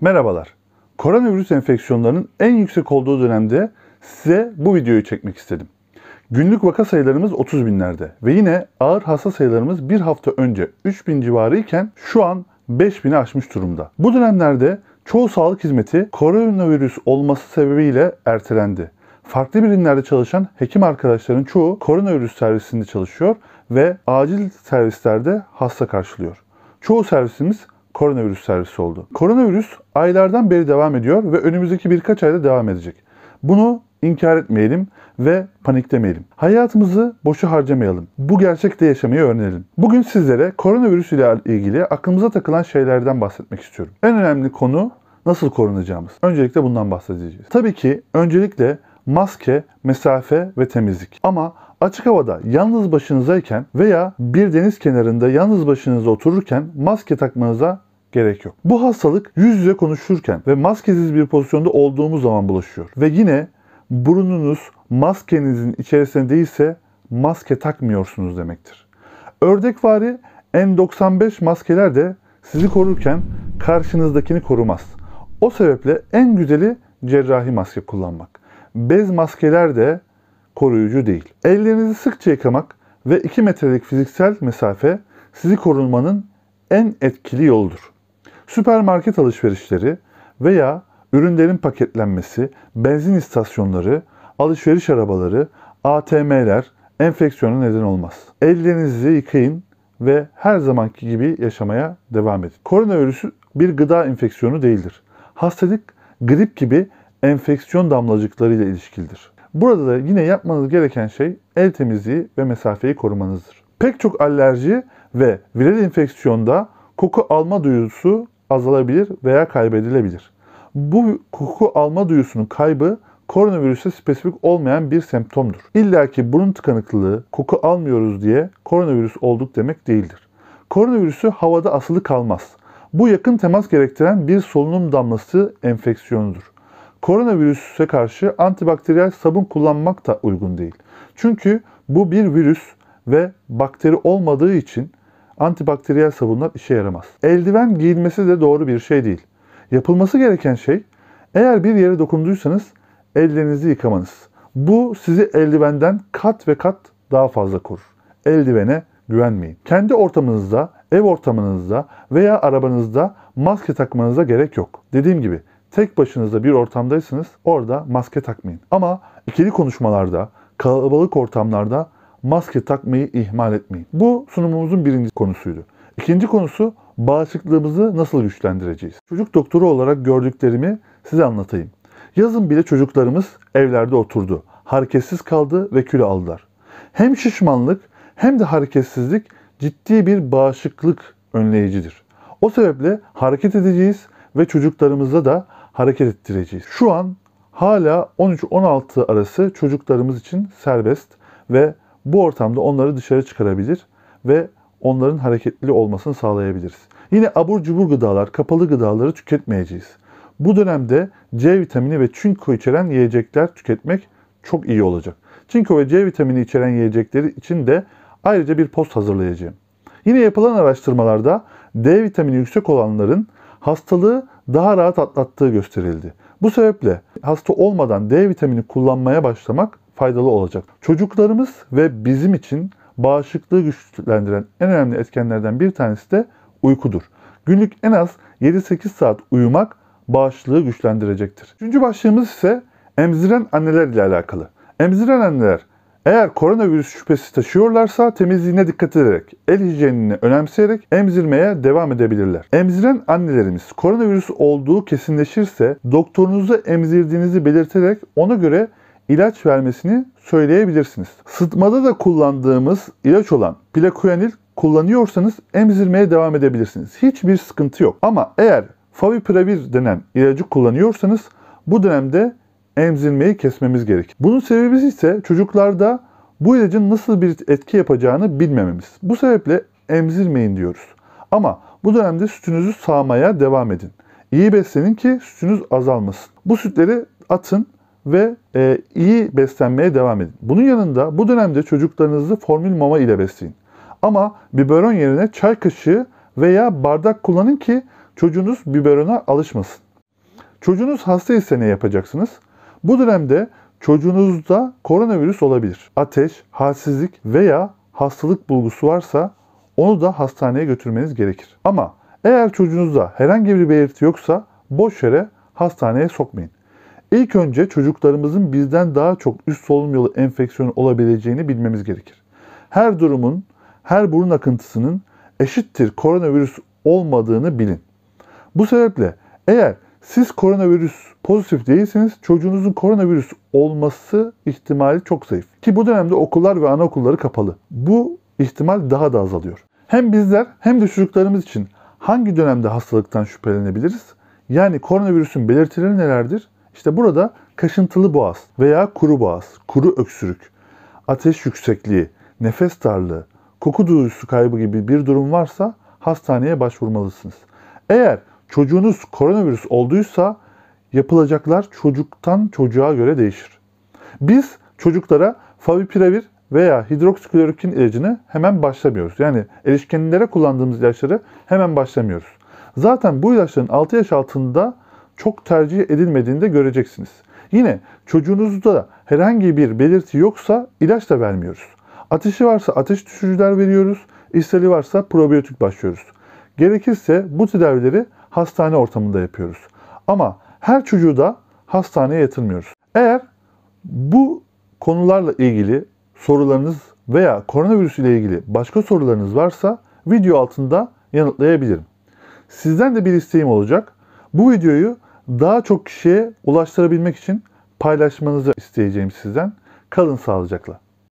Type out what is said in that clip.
Merhabalar. Koronavirüs enfeksiyonlarının en yüksek olduğu dönemde size bu videoyu çekmek istedim. Günlük vaka sayılarımız 30 binlerde ve yine ağır hasta sayılarımız bir hafta önce 3 bin civarıyken şu an 5 bini aşmış durumda. Bu dönemlerde çoğu sağlık hizmeti koronavirüs olması sebebiyle ertelendi. Farklı birimlerde çalışan hekim arkadaşların çoğu koronavirüs servisinde çalışıyor ve acil servislerde hasta karşılıyor. Çoğu servisimiz koronavirüs servisi oldu. Koronavirüs aylardan beri devam ediyor ve önümüzdeki birkaç ayda devam edecek. Bunu inkar etmeyelim ve paniklemeyelim. Hayatımızı boşu harcamayalım. Bu gerçekte yaşamayı öğrenelim. Bugün sizlere koronavirüs ile ilgili aklımıza takılan şeylerden bahsetmek istiyorum. En önemli konu nasıl korunacağımız. Öncelikle bundan bahsedeceğiz. Tabii ki öncelikle maske, mesafe ve temizlik. Ama açık havada yalnız başınızayken veya bir deniz kenarında yalnız başınıza otururken maske takmanıza gerek yok. Bu hastalık yüz yüze konuşurken ve maskesiz bir pozisyonda olduğumuz zaman bulaşıyor. Ve yine burnunuz maskenizin içerisinde değilse maske takmıyorsunuz demektir. Ördekvari N95 maskeler de sizi korurken karşınızdakini korumaz. O sebeple en güzeli cerrahi maske kullanmak. Bez maskeler de koruyucu değil. Ellerinizi sıkça yıkamak ve 2 metrelik fiziksel mesafe sizi korunmanın en etkili yoldur. Süpermarket alışverişleri veya ürünlerin paketlenmesi, benzin istasyonları, alışveriş arabaları, ATM'ler enfeksiyona neden olmaz. Ellerinizi yıkayın ve her zamanki gibi yaşamaya devam edin. Koronavirüs bir gıda enfeksiyonu değildir. Hastalık grip gibi enfeksiyon damlacıklarıyla ilişkilidir. Burada da yine yapmanız gereken şey el temizliği ve mesafeyi korumanızdır. Pek çok alerji ve viral enfeksiyonda koku alma duyusu azalabilir veya kaybedilebilir. Bu koku alma duyusunun kaybı koronavirüse spesifik olmayan bir semptomdur. İlla ki burun tıkanıklığı, koku almıyoruz diye koronavirüs olduk demek değildir. Koronavirüsü havada asılı kalmaz. Bu yakın temas gerektiren bir solunum damlası enfeksiyonudur. Koronavirüse karşı antibakteriyel sabun kullanmak da uygun değil. Çünkü bu bir virüs ve bakteri olmadığı için antibakteriyel sabunlar işe yaramaz. Eldiven giyilmesi de doğru bir şey değil. Yapılması gereken şey eğer bir yere dokunduysanız ellerinizi yıkamanız. Bu sizi eldivenden kat ve kat daha fazla korur. Eldivene güvenmeyin. Kendi ortamınızda, ev ortamınızda veya arabanızda maske takmanıza gerek yok. Dediğim gibi tek başınızda bir ortamdaysanız orada maske takmayın. Ama ikili konuşmalarda, kalabalık ortamlarda maske takmayı ihmal etmeyin. Bu sunumumuzun birinci konusuydu. İkinci konusu bağışıklığımızı nasıl güçlendireceğiz? Çocuk doktoru olarak gördüklerimi size anlatayım. Yazın bile çocuklarımız evlerde oturdu. Hareketsiz kaldı ve kilo aldılar. Hem şişmanlık hem de hareketsizlik ciddi bir bağışıklık önleyicidir. O sebeple hareket edeceğiz ve çocuklarımıza da hareket ettireceğiz. Şu an hala 13-16 arası çocuklarımız için serbest ve bu ortamda onları dışarı çıkarabilir ve onların hareketli olmasını sağlayabiliriz. Yine abur cubur gıdalar, kapalı gıdaları tüketmeyeceğiz. Bu dönemde C vitamini ve çinko içeren yiyecekler tüketmek çok iyi olacak. Çinko ve C vitamini içeren yiyecekleri için de ayrıca bir post hazırlayacağım. Yine yapılan araştırmalarda D vitamini yüksek olanların hastalığı daha rahat atlattığı gösterildi. Bu sebeple hasta olmadan D vitamini kullanmaya başlamak faydalı olacak. Çocuklarımız ve bizim için bağışıklığı güçlendiren en önemli etkenlerden bir tanesi de uykudur. Günlük en az 7-8 saat uyumak bağışıklığı güçlendirecektir. Üçüncü başlığımız ise emziren anneler ile alakalı. Emziren anneler eğer koronavirüs şüphesi taşıyorlarsa temizliğine dikkat ederek, el hijyenini önemseyerek emzirmeye devam edebilirler. Emziren annelerimiz koronavirüs olduğu kesinleşirse doktorunuza emzirdiğinizi belirterek ona göre ilaç vermesini söyleyebilirsiniz. Sıtmada da kullandığımız ilaç olan plakuenil kullanıyorsanız emzirmeye devam edebilirsiniz. Hiçbir sıkıntı yok. Ama eğer favipravir denen ilacı kullanıyorsanız bu dönemde emzirmeyi kesmemiz gerekir. Bunun sebebi ise çocuklarda bu ilacın nasıl bir etki yapacağını bilmememiz. Bu sebeple emzirmeyin diyoruz. Ama bu dönemde sütünüzü sağmaya devam edin. İyi beslenin ki sütünüz azalmasın. Bu sütleri atın ve e, iyi beslenmeye devam edin. Bunun yanında bu dönemde çocuklarınızı formül mama ile besleyin. Ama biberon yerine çay kaşığı veya bardak kullanın ki çocuğunuz biberona alışmasın. Çocuğunuz hasta ise ne yapacaksınız? Bu dönemde çocuğunuzda koronavirüs olabilir. Ateş, halsizlik veya hastalık bulgusu varsa onu da hastaneye götürmeniz gerekir. Ama eğer çocuğunuzda herhangi bir belirti yoksa boş yere hastaneye sokmayın. İlk önce çocuklarımızın bizden daha çok üst solunum yolu enfeksiyonu olabileceğini bilmemiz gerekir. Her durumun, her burun akıntısının eşittir koronavirüs olmadığını bilin. Bu sebeple eğer siz koronavirüs pozitif değilseniz çocuğunuzun koronavirüs olması ihtimali çok zayıf. Ki bu dönemde okullar ve anaokulları kapalı. Bu ihtimal daha da azalıyor. Hem bizler hem de çocuklarımız için hangi dönemde hastalıktan şüphelenebiliriz? Yani koronavirüsün belirtileri nelerdir? İşte burada kaşıntılı boğaz veya kuru boğaz, kuru öksürük, ateş yüksekliği, nefes darlığı, koku duyusu kaybı gibi bir durum varsa hastaneye başvurmalısınız. Eğer çocuğunuz koronavirüs olduysa yapılacaklar çocuktan çocuğa göre değişir. Biz çocuklara favipiravir veya hidroksiklorokin ilacını hemen başlamıyoruz. Yani erişkinlere kullandığımız ilaçları hemen başlamıyoruz. Zaten bu ilaçların 6 yaş altında çok tercih edilmediğini de göreceksiniz. Yine çocuğunuzda herhangi bir belirti yoksa ilaç da vermiyoruz. Ateşi varsa ateş düşürücüler veriyoruz. ishali varsa probiyotik başlıyoruz. Gerekirse bu tedavileri hastane ortamında yapıyoruz. Ama her çocuğu da hastaneye yatırmıyoruz. Eğer bu konularla ilgili sorularınız veya koronavirüs ile ilgili başka sorularınız varsa video altında yanıtlayabilirim. Sizden de bir isteğim olacak. Bu videoyu daha çok kişiye ulaştırabilmek için paylaşmanızı isteyeceğim sizden. Kalın sağlıcakla.